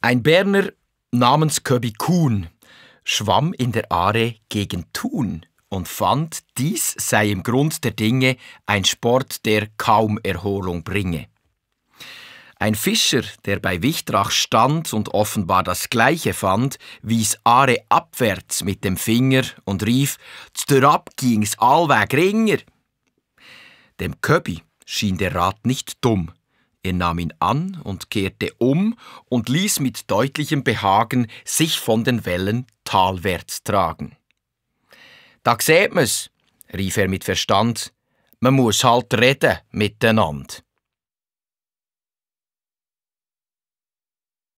Ein Berner namens Köbi Kuhn schwamm in der Aare gegen Thun und fand, dies sei im Grund der Dinge ein Sport, der kaum Erholung bringe. Ein Fischer, der bei Wichtrach stand und offenbar das Gleiche fand, wies Aare abwärts mit dem Finger und rief, Z'derab ging's allweg ringer. Dem Köbi schien der Rat nicht dumm. Er nahm ihn an und kehrte um und ließ mit deutlichem Behagen sich von den Wellen talwärts tragen. Da gseht man's, rief er mit Verstand, man muss halt reden miteinander.